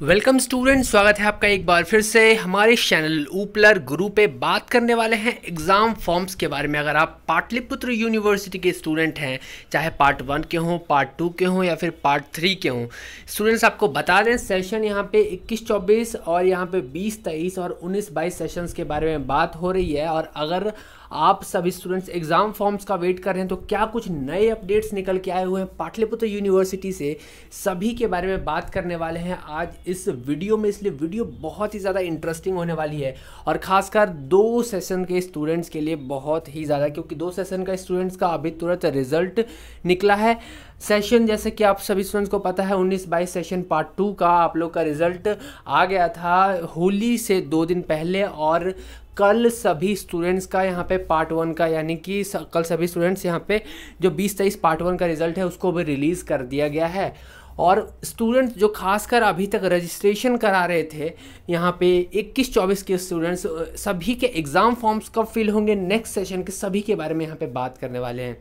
welcome student स्वागत है आपका एक बार फिर से हमारे चैनल ऊपलर गुरु पे बात करने वाले हैं एग्ज़ाम फॉर्म्स के बारे में अगर आप पाटलिपुत्र यूनिवर्सिटी के स्टूडेंट हैं चाहे पार्ट वन के हों पार्ट टू के हों या फिर पार्ट थ्री के हों स्टूडेंट्स आपको बता दें सेशन यहाँ पे 21 24 और यहाँ पे 20 23 और 19 22 सेशंस के बारे में बात हो रही है और अगर आप सभी स्टूडेंट्स एग्जाम फॉर्म्स का वेट कर रहे हैं तो क्या कुछ नए अपडेट्स निकल के आए हुए हैं पाटलिपुत्र यूनिवर्सिटी से सभी के बारे में बात करने वाले हैं आज इस वीडियो में इसलिए वीडियो बहुत ही ज़्यादा इंटरेस्टिंग होने वाली है और ख़ासकर दो सेशन के स्टूडेंट्स के लिए बहुत ही ज़्यादा क्योंकि दो सेशन का स्टूडेंट्स का अभी तुरंत रिजल्ट निकला है सेशन जैसे कि आप सभी स्टूडेंट्स को पता है 19 बाईस सेशन पार्ट टू का आप लोग का रिजल्ट आ गया था होली से दो दिन पहले और कल सभी स्टूडेंट्स का यहाँ पे पार्ट वन का यानी कि कल सभी स्टूडेंट्स यहाँ पे जो बीस तेईस पार्ट वन का रिजल्ट है उसको भी रिलीज़ कर दिया गया है और स्टूडेंट्स जो खासकर अभी तक रजिस्ट्रेशन करा रहे थे यहाँ पे इक्कीस चौबीस के स्टूडेंट्स सभी के एग्ज़ाम फॉर्म्स कब फिल होंगे नेक्स्ट सेशन के सभी के बारे में यहाँ पे बात करने वाले हैं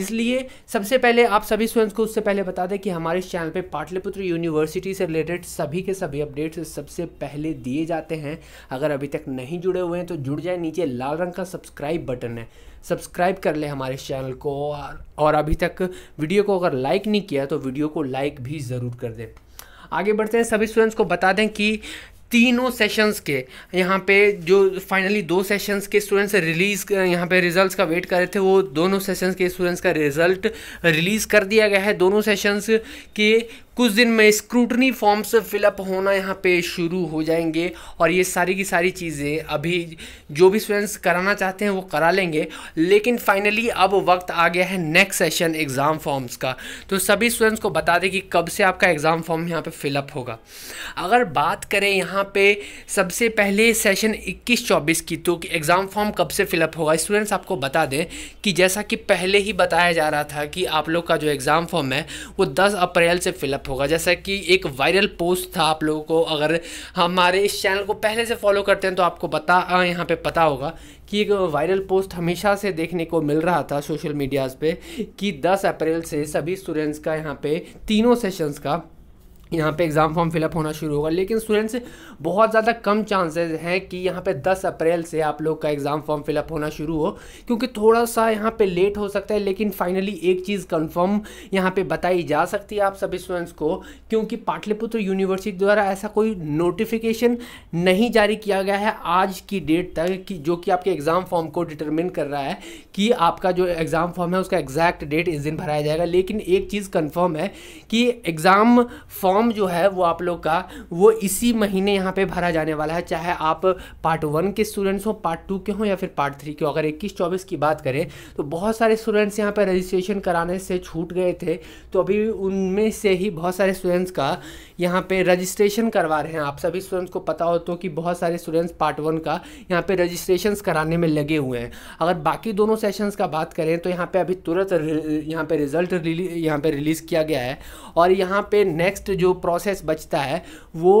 इसलिए सबसे पहले आप सभी स्टूडेंट्स को उससे पहले बता दें कि हमारे इस चैनल पे पाटलिपुत्र यूनिवर्सिटी से रिलेटेड सभी के सभी अपडेट्स सबसे पहले दिए जाते हैं अगर अभी तक नहीं जुड़े हुए हैं तो जुड़ जाए नीचे लाल रंग का सब्सक्राइब बटन है सब्सक्राइब कर ले हमारे चैनल को और अभी तक वीडियो को अगर लाइक नहीं किया तो वीडियो को लाइक भी ज़रूर कर दें आगे बढ़ते हैं सभी स्टूडेंट्स को बता दें कि तीनों सेशंस के यहाँ पे जो फाइनली दो सेशंस के स्टूडेंट्स रिलीज़ यहाँ पे रिजल्ट्स का वेट कर रहे थे वो दोनों सेशंस के स्टूडेंट्स का रिजल्ट रिलीज़ कर दिया गया है दोनों सेशंस के कुछ दिन में स्क्रूटनी फॉर्म्स फिलअप होना यहाँ पे शुरू हो जाएंगे और ये सारी की सारी चीज़ें अभी जो भी स्टूडेंट्स कराना चाहते हैं वो करा लेंगे लेकिन फाइनली अब वक्त आ गया है नेक्स्ट सेशन एग्ज़ाम फॉर्म्स का तो सभी स्टूडेंट्स को बता दें कि कब से आपका एग्ज़ाम फॉर्म यहाँ पर फिलअप होगा अगर बात करें यहाँ पर सबसे पहले सेशन इक्कीस चौबीस की तो एग्ज़ाम फॉर्म कब से फिलअप होगा स्टूडेंट्स आपको बता दें कि जैसा कि पहले ही बताया जा रहा था कि आप लोग का जो एग्ज़ाम फॉर्म है वो दस अप्रैल से फिलअप होगा जैसा कि एक वायरल पोस्ट था आप लोगों को अगर हमारे इस चैनल को पहले से फॉलो करते हैं तो आपको पता यहाँ पे पता होगा कि एक वायरल पोस्ट हमेशा से देखने को मिल रहा था सोशल मीडियाज़ पे कि 10 अप्रैल से सभी स्टूडेंट्स का यहाँ पे तीनों सेशंस का यहाँ पे एग्ज़ाम फॉर्म फिलअप होना शुरू होगा लेकिन स्टूडेंट्स बहुत ज़्यादा कम चांसेस हैं कि यहाँ पे 10 अप्रैल से आप लोग का एग्ज़ाम फॉर्म फिलअप होना शुरू हो क्योंकि थोड़ा सा यहाँ पे लेट हो सकता है लेकिन फाइनली एक चीज़ कंफर्म यहाँ पे बताई जा सकती है आप सभी स्टूडेंट्स को क्योंकि पाटलिपुत्र यूनिवर्सिटी द्वारा ऐसा कोई नोटिफिकेशन नहीं जारी किया गया है आज की डेट तक कि जो कि आपके एग्ज़ाम फॉर्म को डिटर्मिन कर रहा है कि आपका जो एग्ज़ाम फॉर्म है उसका एग्जैक्ट डेट इस दिन भराया जाएगा लेकिन एक चीज़ कन्फर्म है कि एग्ज़ाम फॉर्म फॉर्म जो है वो आप लोग का वो इसी महीने यहाँ पे भरा जाने वाला है चाहे आप पार्ट वन के स्टूडेंट्स हो पार्ट टू के हो या फिर पार्ट थ्री के हो अगर इक्कीस चौबीस की बात करें तो बहुत सारे स्टूडेंट्स यहाँ पर रजिस्ट्रेशन कराने से छूट गए थे तो अभी उनमें से ही बहुत सारे स्टूडेंट्स का यहाँ पर रजिस्ट्रेशन करवा रहे हैं आप सभी स्टूडेंट्स को पता हो तो कि बहुत सारे स्टूडेंट्स पार्ट वन का यहाँ पर रजिस्ट्रेशन कराने में लगे हुए हैं अगर बाकी दोनों सेशंस का बात करें तो यहाँ पर अभी तुरंत यहाँ पर रिजल्ट यहाँ पर रिलीज़ किया गया है और यहाँ पे नेक्स्ट जो जो प्रोसेस बचता है वो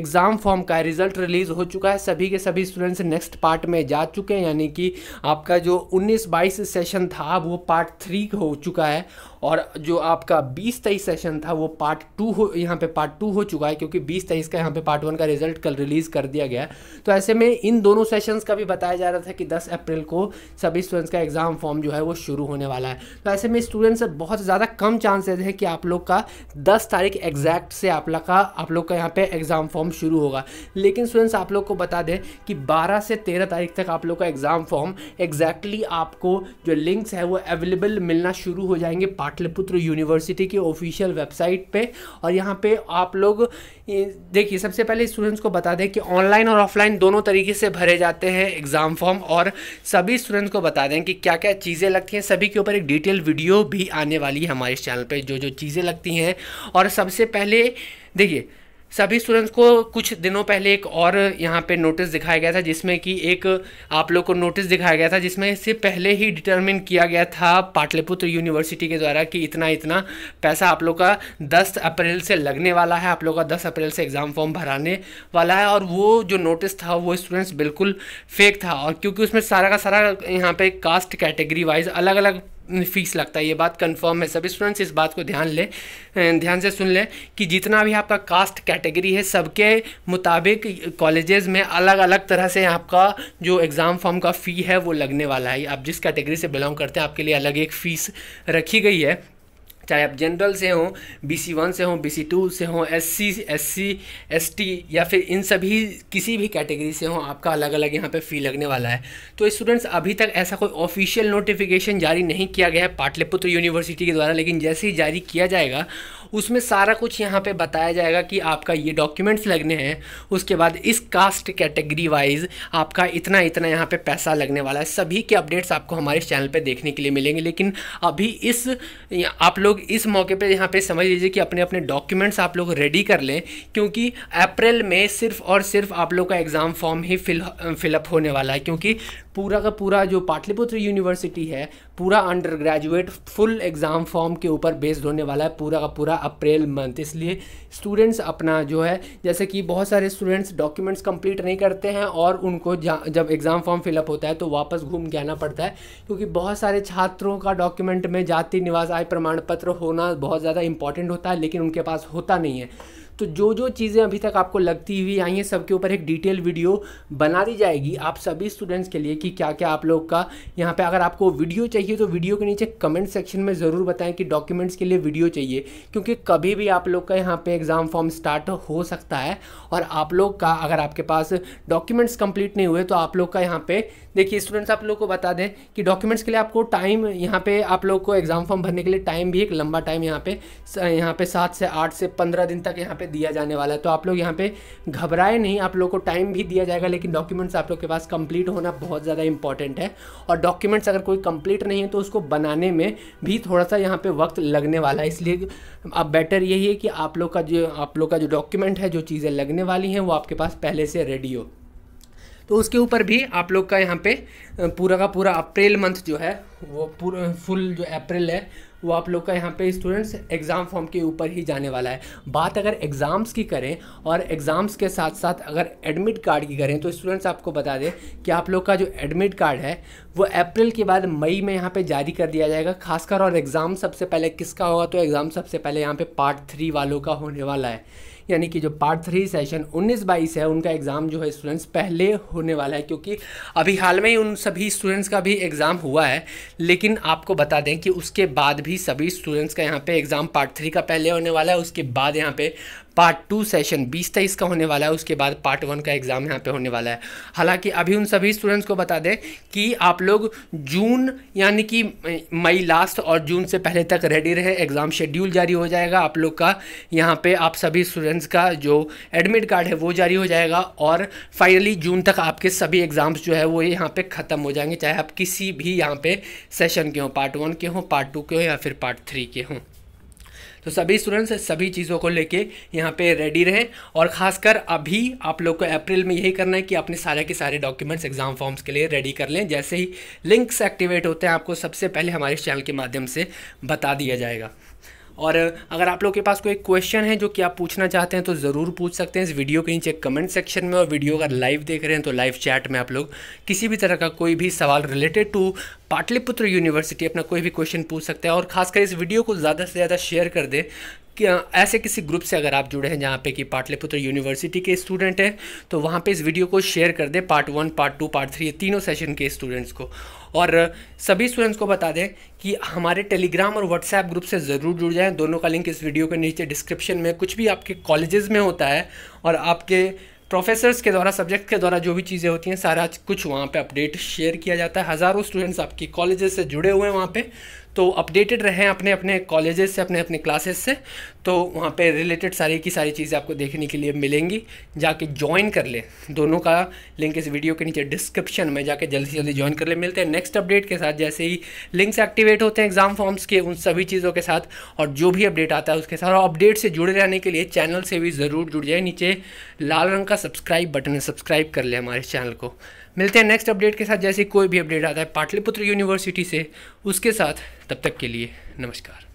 एग्ज़ाम फॉर्म का रिज़ल्ट रिलीज़ हो चुका है सभी के सभी स्टूडेंट्स नेक्स्ट पार्ट में जा चुके हैं यानी कि आपका जो 19-22 सेशन था वो पार्ट थ्री हो चुका है और जो आपका 20-23 सेशन था वो पार्ट टू हो यहाँ पे पार्ट टू हो चुका है क्योंकि 20-23 का यहाँ पे पार्ट वन का रिजल्ट कल रिलीज़ कर दिया गया तो ऐसे में इन दोनों सेशंस का भी बताया जा रहा था कि 10 अप्रैल को सभी स्टूडेंट्स का एग्ज़ाम फॉर्म जो है वो शुरू होने वाला है तो ऐसे में स्टूडेंट्स बहुत ज़्यादा कम चांसेज है कि आप लोग का दस तारीख एग्जैक्ट से आप लोग का आप लोग का यहाँ पे एग्ज़ाम फॉर्म शुरू होगा लेकिन स्टूडेंट्स आप लोग को बता दें कि 12 से 13 तारीख तक आप लोग का एग्ज़ाम फॉर्म एग्जैक्टली आपको जो लिंक्स है वो अवेलेबल मिलना शुरू हो जाएंगे पाटलिपुत्र यूनिवर्सिटी की ऑफिशियल वेबसाइट पर और यहाँ पर आप लोग देखिए सबसे पहले स्टूडेंट्स को बता दें कि ऑनलाइन और ऑफलाइन दोनों तरीके से भरे जाते हैं एग्ज़ाम फॉर्म और सभी स्टूडेंट्स को बता दें कि क्या क्या चीज़ें लगती हैं सभी के ऊपर एक डिटेल वीडियो भी आने वाली है हमारे चैनल पर जो जो चीज़ें लगती हैं और सबसे पहले देखिए सभी स्टूडेंट्स को कुछ दिनों पहले एक और यहाँ पे नोटिस दिखाया गया था जिसमें कि एक आप लोग को नोटिस दिखाया गया था जिसमें से पहले ही डिटरमिन किया गया था पाटलिपुत्र यूनिवर्सिटी के द्वारा कि इतना इतना पैसा आप लोग का 10 अप्रैल से लगने वाला है आप लोग का 10 अप्रैल से एग्ज़ाम फॉर्म भराने वाला है और वो जो नोटिस था वो स्टूडेंट्स बिल्कुल फेक था और क्योंकि उसमें सारा का सारा यहाँ पर कास्ट कैटेगरी वाइज अलग अलग फीस लगता है ये बात कंफर्म है सभी स्टूडेंट्स इस बात को ध्यान लें ध्यान से सुन लें कि जितना भी आपका कास्ट कैटेगरी है सबके मुताबिक कॉलेजेस में अलग अलग तरह से आपका जो एग्ज़ाम फॉर्म का फ़ी है वो लगने वाला है आप जिस कैटेगरी से बिलोंग करते हैं आपके लिए अलग एक फ़ीस रखी गई है चाहे आप जनरल से हों बी सी वन से हों बी सी टू से हों S C S C S T या फिर इन सभी किसी भी कैटेगरी से हों आपका अलग अलग यहाँ पे फ़ी लगने वाला है तो स्टूडेंट्स अभी तक ऐसा कोई ऑफिशियल नोटिफिकेशन जारी नहीं किया गया है पाटलिपुत्र यूनिवर्सिटी के द्वारा लेकिन जैसे ही जारी किया जाएगा उसमें सारा कुछ यहाँ पे बताया जाएगा कि आपका ये डॉक्यूमेंट्स लगने हैं उसके बाद इस कास्ट कैटेगरी वाइज आपका इतना इतना यहाँ पे पैसा लगने वाला है सभी के अपडेट्स आपको हमारे चैनल पे देखने के लिए मिलेंगे लेकिन अभी इस आप लोग इस मौके पे यहाँ पे समझ लीजिए कि अपने अपने डॉक्यूमेंट्स आप लोग रेडी कर लें क्योंकि अप्रैल में सिर्फ और सिर्फ आप लोग का एग्ज़ाम फॉर्म ही फिल फिलअप होने वाला है क्योंकि पूरा का पूरा जो पाटलिपुत्र यूनिवर्सिटी है पूरा under graduate full exam form के ऊपर बेस्ड होने वाला है पूरा का पूरा अप्रैल मंथ इसलिए स्टूडेंट्स अपना जो है जैसे कि बहुत सारे स्टूडेंट्स डॉक्यूमेंट्स कंप्लीट नहीं करते हैं और उनको जब एग्ज़ाम फॉर्म फिलअप होता है तो वापस घूम के आना पड़ता है क्योंकि बहुत सारे छात्रों का डॉक्यूमेंट में जाति निवास आय प्रमाण पत्र होना बहुत ज़्यादा इंपॉर्टेंट होता है लेकिन उनके पास होता नहीं है तो जो जो चीज़ें अभी तक आपको लगती हुई आई हैं सबके ऊपर एक डिटेल वीडियो बना दी जाएगी आप सभी स्टूडेंट्स के लिए कि क्या क्या आप लोग का यहाँ पे अगर आपको वीडियो चाहिए तो वीडियो के नीचे कमेंट सेक्शन में ज़रूर बताएं कि डॉक्यूमेंट्स के लिए वीडियो चाहिए क्योंकि कभी भी आप लोग का यहाँ पर एग्ज़ाम फॉर्म स्टार्ट हो सकता है और आप लोग का अगर आपके पास डॉक्यूमेंट्स कंप्लीट नहीं हुए तो आप लोग का यहाँ पे देखिए स्टूडेंट्स आप लोग को बता दें कि डॉक्यूमेंट्स के लिए आपको टाइम यहाँ पे आप लोग को एग्ज़ाम फॉर्म भरने के लिए टाइम भी एक लंबा टाइम यहाँ पे यहाँ पे सात से आठ से पंद्रह दिन तक यहाँ पर दिया जाने वाला है तो आप लोग यहाँ पे घबराए नहीं आप लोग को टाइम भी दिया जाएगा लेकिन डॉक्यूमेंट्स आप लोग के पास कंप्लीट होना बहुत ज़्यादा इंपॉर्टेंट है और डॉक्यूमेंट्स अगर कोई कंप्लीट नहीं है तो उसको बनाने में भी थोड़ा सा यहाँ पर वक्त लगने वाला है इसलिए अब बेटर यही है कि आप लोग का जो आप लोग का जो डॉक्यूमेंट है जो चीज़ें लगने वाली हैं वो आपके पास पहले से रेडी हो तो उसके ऊपर भी आप लोग का यहाँ पे पूरा का पूरा अप्रैल मंथ जो है वो पूरा फुल जो अप्रैल है वो आप लोग का यहाँ पे स्टूडेंट्स एग्ज़ाम फॉर्म के ऊपर ही जाने वाला है बात अगर एग्ज़ाम्स की करें और एग्ज़ाम्स के साथ साथ अगर एडमिट कार्ड की करें तो स्टूडेंट्स आपको बता दें कि आप लोग का जो एडमिट कार्ड है वो अप्रैल के बाद मई में यहाँ पे जारी कर दिया जाएगा खासकर और एग्ज़ाम सबसे पहले किसका होगा तो एग्ज़ाम सबसे पहले यहाँ पे पार्ट थ्री वालों का होने वाला है यानी कि जो पार्ट थ्री सेशन उन्नीस बाईस है उनका एग्ज़ाम जो है स्टूडेंट्स पहले होने वाला है क्योंकि अभी हाल में ही उन सभी स्टूडेंट्स का भी एग्ज़ाम हुआ है लेकिन आपको बता दें कि उसके बाद भी सभी स्टूडेंट्स का यहाँ पे एग्ज़ाम पार्ट थ्री का पहले होने वाला है उसके बाद यहाँ पे पार्ट टू सेशन बीस तेईस का होने वाला है उसके बाद पार्ट वन का एग्ज़ाम यहाँ पे होने वाला है हालांकि अभी उन सभी स्टूडेंट्स को बता दें कि आप लोग जून यानी कि मई लास्ट और जून से पहले तक रेडी रहे एग्ज़ाम शेड्यूल जारी हो जाएगा आप लोग का यहाँ पे आप सभी स्टूडेंट्स का जो एडमिट कार्ड है वो जारी हो जाएगा और फाइनली जून तक आपके सभी एग्ज़ाम्स जो है वो यहाँ पर ख़त्म हो जाएंगे चाहे आप किसी भी यहाँ पर सेशन के हों पार्ट वन के हों पार्ट टू के हों या फिर पार्ट थ्री के हों तो सभी स्टूडेंट्स सभी चीज़ों को लेके यहाँ पे रेडी रहें और ख़ासकर अभी आप लोग को अप्रैल में यही करना है कि अपने सारे के सारे डॉक्यूमेंट्स एग्जाम फॉर्म्स के लिए रेडी कर लें जैसे ही लिंक्स एक्टिवेट होते हैं आपको सबसे पहले हमारे चैनल के माध्यम से बता दिया जाएगा और अगर आप लोग के पास कोई क्वेश्चन है जो कि आप पूछना चाहते हैं तो ज़रूर पूछ सकते हैं इस वीडियो के नीचे कमेंट सेक्शन में और वीडियो अगर लाइव देख रहे हैं तो लाइव चैट में आप लोग किसी भी तरह का कोई भी सवाल रिलेटेड टू पाटलिपुत्र यूनिवर्सिटी अपना कोई भी क्वेश्चन पूछ सकते हैं और खासकर इस वीडियो को ज़्यादा से ज़्यादा शेयर कर दें कि ऐसे किसी ग्रुप से अगर आप जुड़े हैं जहाँ पे कि पाटलिपुत्र यूनिवर्सिटी के स्टूडेंट हैं तो वहाँ पे इस वीडियो को शेयर कर दें part one part two part three ये तीनों सेशन के स्टूडेंट्स को और सभी स्टूडेंट्स को बता दें कि हमारे टेलीग्राम और व्हाट्सएप ग्रुप से ज़रूर जुड़ जाएं दोनों का लिंक इस वीडियो के नीचे डिस्क्रिप्शन में कुछ भी आपके कॉलेजेस में होता है और आपके प्रोफेसर्स के द्वारा सब्जेक्ट के द्वारा जो भी चीज़ें होती हैं सारा कुछ वहाँ पर अपडेट शेयर किया जाता है हज़ारों स्टूडेंट्स आपके कॉलेजेस से जुड़े हुए हैं वहाँ पर तो अपडेटेड रहें अपने अपने कॉलेजेस से अपने अपने क्लासेस से तो वहाँ पे रिलेटेड सारी की सारी चीज़ें आपको देखने के लिए मिलेंगी जाके ज्वाइन कर लें दोनों का लिंक इस वीडियो के नीचे डिस्क्रिप्शन में जाके जल्दी से जल्दी ज्वाइन कर ले मिलते हैं नेक्स्ट अपडेट के साथ जैसे ही लिंक्स एक्टिवेट होते हैं एग्ज़ाम फॉर्म्स के उन सभी चीज़ों के साथ और जो भी अपडेट आता है उसके साथ और अपडेट से जुड़े रहने के लिए चैनल से भी ज़रूर जुड़ जाए नीचे लाल रंग का सब्सक्राइब बटन है सब्सक्राइब कर लें हमारे चैनल को मिलते हैं नेक्स्ट अपडेट के साथ जैसे कोई भी अपडेट आता है पाटलिपुत्र यूनिवर्सिटी से उसके साथ तब तक के लिए नमस्कार